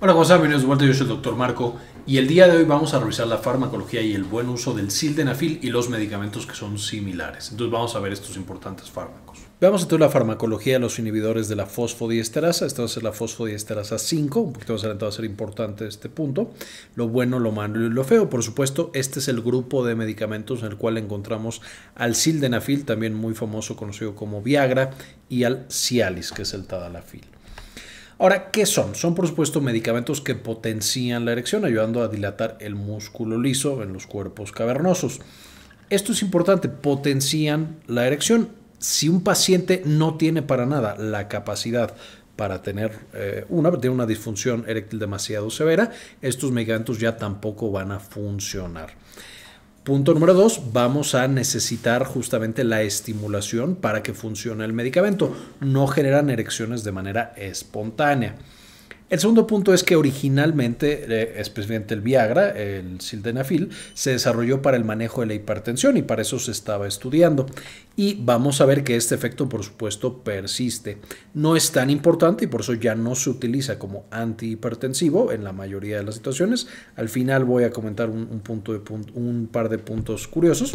Hola, ¿cómo están? Bienvenidos de vuelta. Yo soy el doctor Marco y el día de hoy vamos a revisar la farmacología y el buen uso del sildenafil y los medicamentos que son similares. Entonces vamos a ver estos importantes fármacos. Veamos entonces la farmacología de los inhibidores de la fosfodiesterasa. Esta va a ser la fosfodiesterasa 5, un poquito más va a ser importante este punto. Lo bueno, lo malo y lo feo. Por supuesto, este es el grupo de medicamentos en el cual encontramos al sildenafil, también muy famoso, conocido como Viagra, y al Cialis, que es el tadalafil. Ahora, ¿qué son? Son por supuesto medicamentos que potencian la erección, ayudando a dilatar el músculo liso en los cuerpos cavernosos. Esto es importante, potencian la erección. Si un paciente no tiene para nada la capacidad para tener eh, una, una disfunción eréctil demasiado severa, estos medicamentos ya tampoco van a funcionar. Punto número dos, vamos a necesitar justamente la estimulación para que funcione el medicamento. No generan erecciones de manera espontánea. El segundo punto es que originalmente, eh, especialmente el Viagra, el sildenafil, se desarrolló para el manejo de la hipertensión y para eso se estaba estudiando. Y vamos a ver que este efecto, por supuesto, persiste. No es tan importante y por eso ya no se utiliza como antihipertensivo en la mayoría de las situaciones. Al final voy a comentar un par de puntos curiosos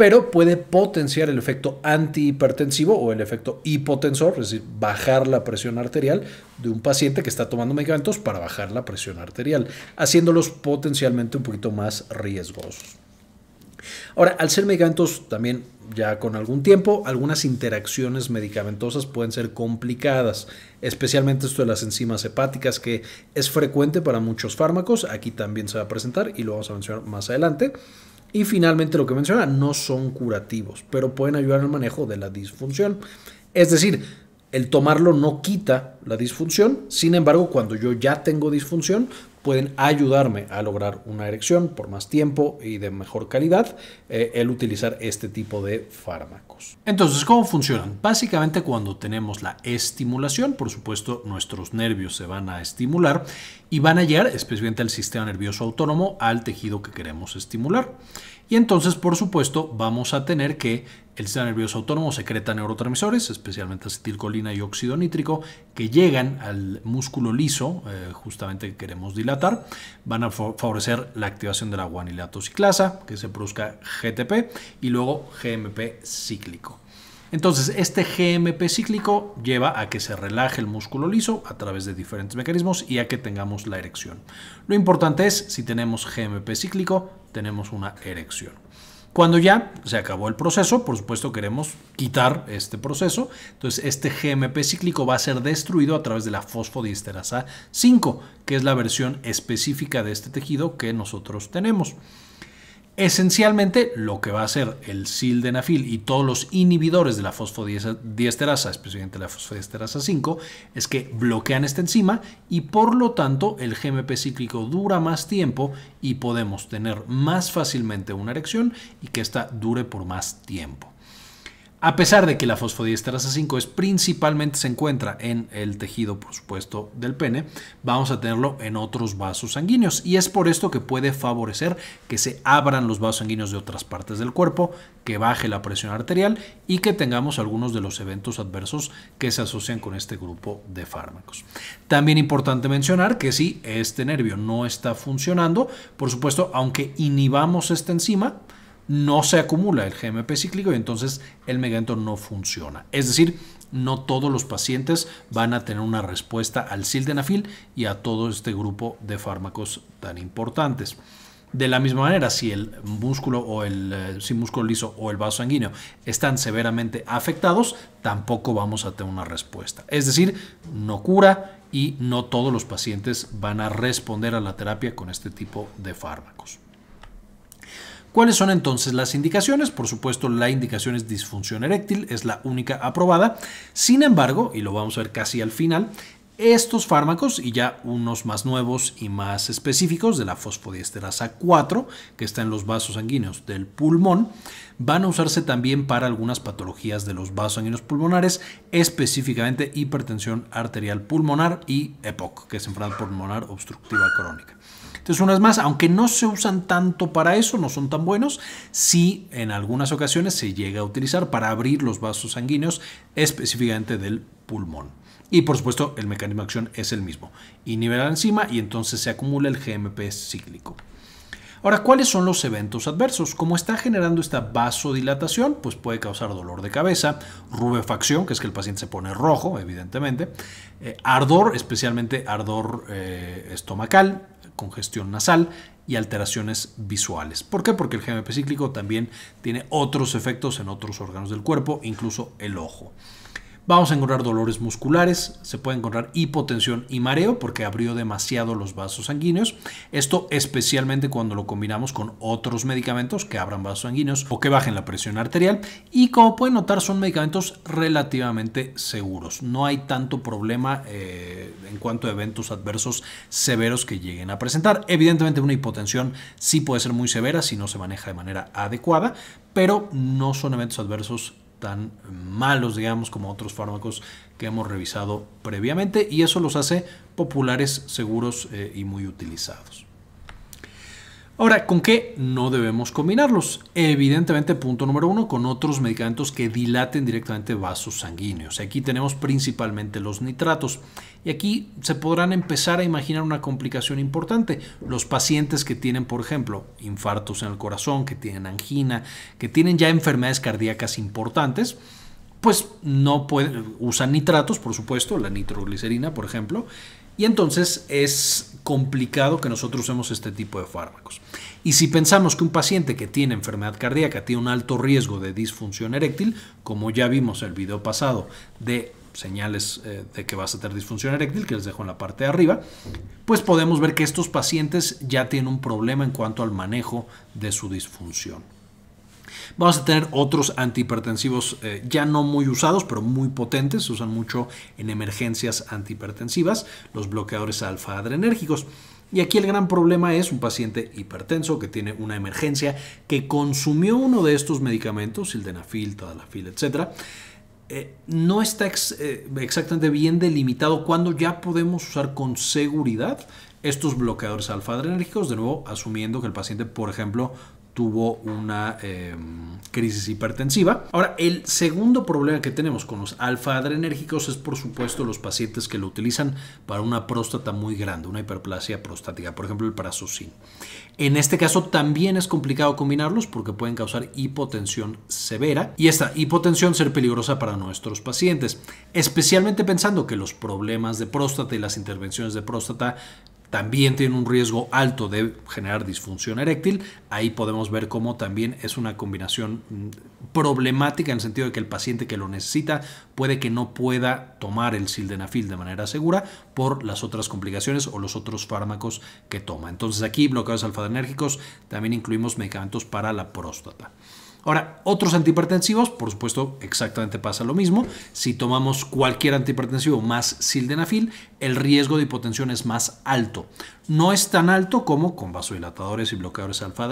pero puede potenciar el efecto antihipertensivo o el efecto hipotensor, es decir, bajar la presión arterial de un paciente que está tomando medicamentos para bajar la presión arterial, haciéndolos potencialmente un poquito más riesgosos. Ahora, al ser medicamentos también ya con algún tiempo, algunas interacciones medicamentosas pueden ser complicadas, especialmente esto de las enzimas hepáticas que es frecuente para muchos fármacos, aquí también se va a presentar y lo vamos a mencionar más adelante. Y finalmente lo que menciona, no son curativos, pero pueden ayudar al manejo de la disfunción. Es decir, el tomarlo no quita la disfunción, sin embargo, cuando yo ya tengo disfunción, pueden ayudarme a lograr una erección por más tiempo y de mejor calidad eh, el utilizar este tipo de fármacos. Entonces, ¿cómo funcionan? Básicamente cuando tenemos la estimulación, por supuesto, nuestros nervios se van a estimular y van a llegar especialmente al sistema nervioso autónomo, al tejido que queremos estimular. Y entonces, por supuesto, vamos a tener que el sistema nervioso autónomo secreta neurotransmisores, especialmente acetilcolina y óxido nítrico, que llegan al músculo liso, eh, justamente que queremos dilatar, van a favorecer la activación de la guanilatociclasa, que se produzca GTP, y luego GMP cíclico. Entonces, este GMP cíclico lleva a que se relaje el músculo liso a través de diferentes mecanismos y a que tengamos la erección. Lo importante es, si tenemos GMP cíclico, tenemos una erección. Cuando ya se acabó el proceso, por supuesto queremos quitar este proceso, entonces este GMP cíclico va a ser destruido a través de la fosfodiesterasa 5, que es la versión específica de este tejido que nosotros tenemos. Esencialmente, lo que va a hacer el sildenafil y todos los inhibidores de la fosfodiesterasa, especialmente la fosfodiesterasa 5, es que bloquean esta enzima y por lo tanto el GMP cíclico dura más tiempo y podemos tener más fácilmente una erección y que ésta dure por más tiempo. A pesar de que la fosfodiesterasa 5 es principalmente se encuentra en el tejido, por supuesto, del pene, vamos a tenerlo en otros vasos sanguíneos y es por esto que puede favorecer que se abran los vasos sanguíneos de otras partes del cuerpo, que baje la presión arterial y que tengamos algunos de los eventos adversos que se asocian con este grupo de fármacos. También importante mencionar que si este nervio no está funcionando, por supuesto, aunque inhibamos esta enzima, no se acumula el GMP cíclico y entonces el megaenton no funciona. Es decir, no todos los pacientes van a tener una respuesta al sildenafil y a todo este grupo de fármacos tan importantes. De la misma manera, si el músculo o el eh, músculo liso o el vaso sanguíneo están severamente afectados, tampoco vamos a tener una respuesta. Es decir, no cura y no todos los pacientes van a responder a la terapia con este tipo de fármacos. ¿Cuáles son entonces las indicaciones? Por supuesto, la indicación es disfunción eréctil, es la única aprobada. Sin embargo, y lo vamos a ver casi al final, estos fármacos y ya unos más nuevos y más específicos de la fosfodiesterasa 4, que está en los vasos sanguíneos del pulmón, van a usarse también para algunas patologías de los vasos sanguíneos pulmonares, específicamente hipertensión arterial pulmonar y EPOC, que es enfermedad pulmonar obstructiva crónica. Entonces, unas más, aunque no se usan tanto para eso, no son tan buenos, sí en algunas ocasiones se llega a utilizar para abrir los vasos sanguíneos específicamente del pulmón. Y por supuesto, el mecanismo de acción es el mismo. Inhibe la enzima y entonces se acumula el GMP cíclico. Ahora, ¿cuáles son los eventos adversos? Como está generando esta vasodilatación, pues puede causar dolor de cabeza, rubefacción, que es que el paciente se pone rojo, evidentemente, eh, ardor, especialmente ardor eh, estomacal, congestión nasal y alteraciones visuales. ¿Por qué? Porque el GMP cíclico también tiene otros efectos en otros órganos del cuerpo, incluso el ojo. Vamos a encontrar dolores musculares, se puede encontrar hipotensión y mareo porque abrió demasiado los vasos sanguíneos. Esto especialmente cuando lo combinamos con otros medicamentos que abran vasos sanguíneos o que bajen la presión arterial. Y como pueden notar, son medicamentos relativamente seguros. No hay tanto problema eh, en cuanto a eventos adversos severos que lleguen a presentar. Evidentemente, una hipotensión sí puede ser muy severa si no se maneja de manera adecuada, pero no son eventos adversos tan malos, digamos, como otros fármacos que hemos revisado previamente y eso los hace populares, seguros eh, y muy utilizados. Ahora, ¿con qué no debemos combinarlos? Evidentemente, punto número uno, con otros medicamentos que dilaten directamente vasos sanguíneos. Aquí tenemos principalmente los nitratos. Y aquí se podrán empezar a imaginar una complicación importante. Los pacientes que tienen, por ejemplo, infartos en el corazón, que tienen angina, que tienen ya enfermedades cardíacas importantes, pues no pueden, usan nitratos, por supuesto, la nitroglicerina, por ejemplo, y entonces es complicado que nosotros usemos este tipo de fármacos. Y si pensamos que un paciente que tiene enfermedad cardíaca tiene un alto riesgo de disfunción eréctil, como ya vimos el video pasado de señales eh, de que vas a tener disfunción eréctil, que les dejo en la parte de arriba, pues podemos ver que estos pacientes ya tienen un problema en cuanto al manejo de su disfunción. Vamos a tener otros antihipertensivos eh, ya no muy usados, pero muy potentes. Se usan mucho en emergencias antihipertensivas, los bloqueadores alfa adrenérgicos. Y aquí el gran problema es un paciente hipertenso que tiene una emergencia, que consumió uno de estos medicamentos, sildenafil, tadalafil, etcétera. Eh, no está eh, exactamente bien delimitado cuándo ya podemos usar con seguridad estos bloqueadores alfa adrenérgicos, de nuevo asumiendo que el paciente, por ejemplo, tuvo una em, crisis hipertensiva. Ahora, el segundo problema que tenemos con los alfa adrenérgicos es, por supuesto, los pacientes que lo utilizan para una próstata muy grande, una hiperplasia prostática, por ejemplo, el prazosín En este caso también es complicado combinarlos porque pueden causar hipotensión severa y esta hipotensión ser peligrosa para nuestros pacientes, especialmente pensando que los problemas de próstata y las intervenciones de próstata también tiene un riesgo alto de generar disfunción eréctil. Ahí podemos ver cómo también es una combinación mm, problemática en el sentido de que el paciente que lo necesita puede que no pueda tomar el sildenafil de manera segura por las otras complicaciones o los otros fármacos que toma. Entonces aquí bloqueadores alfadenérgicos también incluimos medicamentos para la próstata. Ahora, otros antihipertensivos, por supuesto, exactamente pasa lo mismo. Si tomamos cualquier antihipertensivo más sildenafil, el riesgo de hipotensión es más alto. No es tan alto como con vasodilatadores y bloqueadores alfa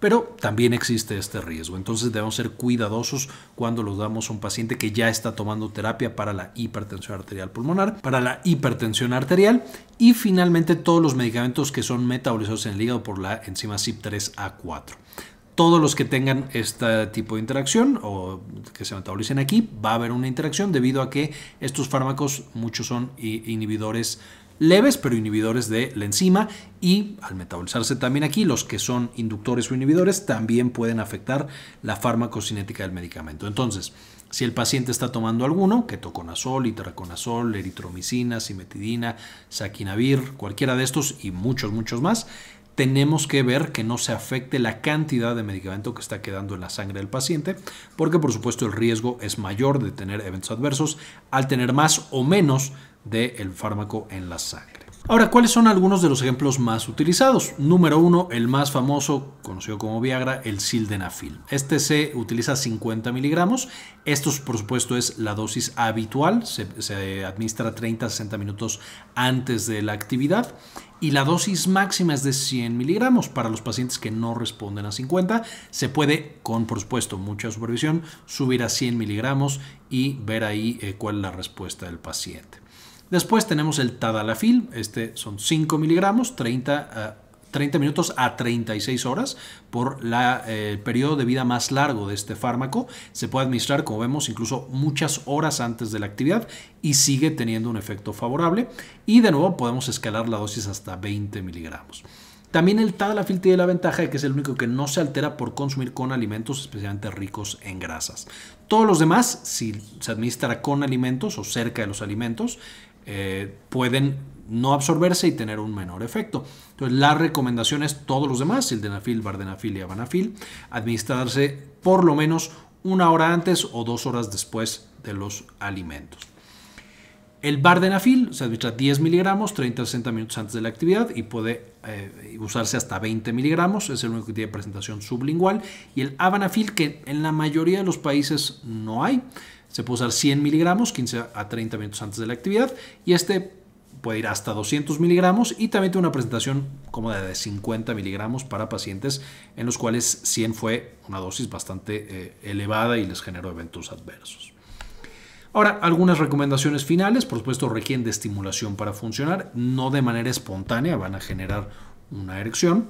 pero también existe este riesgo. Entonces debemos ser cuidadosos cuando los damos a un paciente que ya está tomando terapia para la hipertensión arterial pulmonar, para la hipertensión arterial y finalmente todos los medicamentos que son metabolizados en el hígado por la enzima CYP3A4 todos los que tengan este tipo de interacción o que se metabolicen aquí, va a haber una interacción debido a que estos fármacos, muchos son inhibidores leves, pero inhibidores de la enzima y al metabolizarse también aquí, los que son inductores o inhibidores también pueden afectar la farmacocinética del medicamento. Entonces, si el paciente está tomando alguno, ketoconazol, itraconazol, eritromicina, simetidina, saquinavir, cualquiera de estos y muchos, muchos más, tenemos que ver que no se afecte la cantidad de medicamento que está quedando en la sangre del paciente, porque por supuesto el riesgo es mayor de tener eventos adversos al tener más o menos del fármaco en la sangre. Ahora, ¿cuáles son algunos de los ejemplos más utilizados? Número uno, el más famoso, conocido como Viagra, el sildenafil. Este se utiliza 50 miligramos. Esto, por supuesto, es la dosis habitual. Se, administra 30-60 minutos antes de la actividad. Y la dosis máxima es de 100 miligramos. Para los pacientes que no responden a 50, se puede, con por supuesto mucha supervisión, subir a 100 miligramos y ver ahí eh, cuál es la respuesta del paciente. Después tenemos el tadalafil, este son 5 miligramos, 30 eh, minutos a 36 horas por eh, el periodo de vida más largo de este fármaco. Se puede administrar, como vemos, incluso muchas horas antes de la actividad y sigue teniendo un efecto favorable. Y de nuevo podemos escalar la dosis hasta 20 miligramos. También el tadalafil tiene la ventaja de que es el único que no se altera por consumir con alimentos especialmente ricos en grasas. Todos los demás, si se administra con alimentos o cerca de los alimentos, eh, pueden no absorberse y tener un menor efecto. Entonces, la recomendación es todos los demás, sildenafil, bardenafil y abanafil, administrarse por lo menos una hora antes o dos horas después de los alimentos. El bardenafil se administra 10 miligramos 30-60 minutos antes de la actividad y puede eh, usarse hasta 20 miligramos, es el único que tiene presentación sublingual. Y el abanafil, que en la mayoría de los países no hay, se puede usar 100 miligramos 15 a 30 minutos antes de la actividad y este puede ir hasta 200 miligramos y también tiene una presentación como de 50 miligramos para pacientes en los cuales 100 fue una dosis bastante eh, elevada y les generó eventos adversos. Ahora, algunas recomendaciones finales, por supuesto, requieren de estimulación para funcionar, no de manera espontánea, van a generar una erección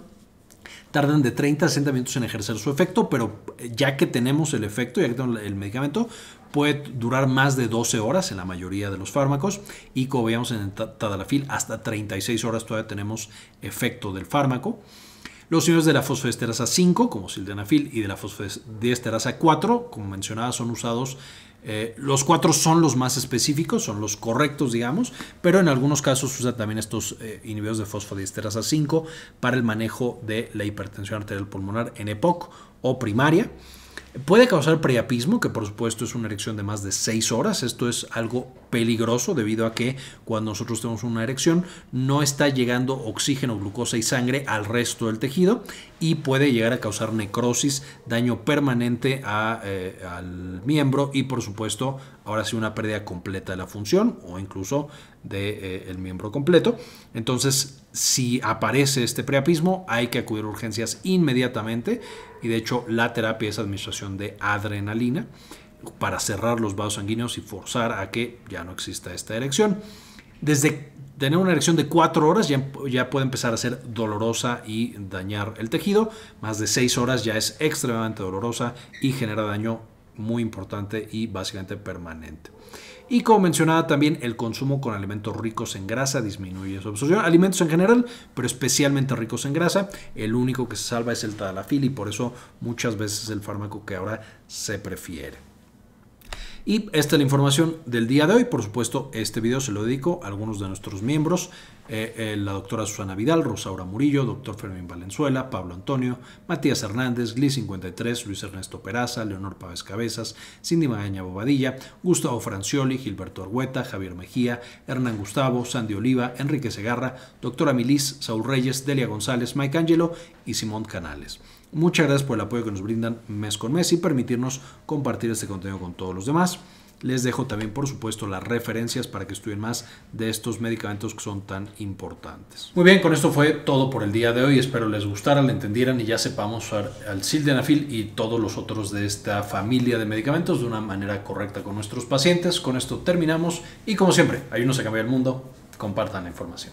tardan de 30 a 60 minutos en ejercer su efecto, pero eh, ya que tenemos el efecto, ya que tenemos el medicamento, puede durar más de 12 horas en la mayoría de los fármacos y como veíamos en el tadalafil, hasta 36 horas todavía tenemos efecto del fármaco. Los inhibidores de la fosfesterasa 5, como sildenafil, y de la fosfesterasa 4, como mencionaba, son usados eh, los cuatro son los más específicos, son los correctos, digamos, pero en algunos casos usa también estos eh, inhibidores de fosfodiesterasa 5 para el manejo de la hipertensión arterial pulmonar en EPOC o primaria. Puede causar priapismo, que por supuesto es una erección de más de 6 horas. Esto es algo peligroso debido a que cuando nosotros tenemos una erección no está llegando oxígeno, glucosa y sangre al resto del tejido y puede llegar a causar necrosis, daño permanente eh, al miembro y por supuesto ahora sí una pérdida completa de la función o incluso del de, eh, miembro completo. Entonces, si aparece este preapismo hay que acudir a urgencias inmediatamente y de hecho la terapia es administración de adrenalina para cerrar los vasos sanguíneos y forzar a que ya no exista esta erección. Desde tener una erección de 4 horas ya, puede empezar a ser dolorosa y dañar el tejido. Más de 6 horas ya es extremadamente dolorosa y genera daño muy importante y básicamente permanente. Y como mencionaba también, el consumo con alimentos ricos en grasa disminuye su absorción. Alimentos en general, pero especialmente ricos en grasa. El único que se salva es el tadalafil y por eso muchas veces el fármaco que ahora se prefiere. Y esta es la información del día de hoy. Por supuesto, este video se lo dedico a algunos de nuestros miembros, eh, eh, la doctora Susana Vidal, Rosaura Murillo, doctor Fermín Valenzuela, Pablo Antonio, Matías Hernández, Gli 53, Luis Ernesto Peraza, Leonor Pávez Cabezas, Cindy Magaña Bobadilla, Gustavo Francioli, Gilberto Argueta, Javier Mejía, Hernán Gustavo, Sandy Oliva, Enrique Segarra, doctora Milis, Saúl Reyes, Delia González, Mike Angelo y Simón Canales. Muchas gracias por el apoyo que nos brindan mes con mes y permitirnos compartir este contenido con todos los demás. Les dejo también, por supuesto, las referencias para que estudien más de estos medicamentos que son tan importantes. Muy bien, con esto fue todo por el día de hoy. Espero les gustara, le entendieran y ya sepamos usar al sildenafil y todos los otros de esta familia de medicamentos de una manera correcta con nuestros pacientes. Con esto terminamos y, como siempre, ayúdenos a cambiar el mundo. Compartan la información.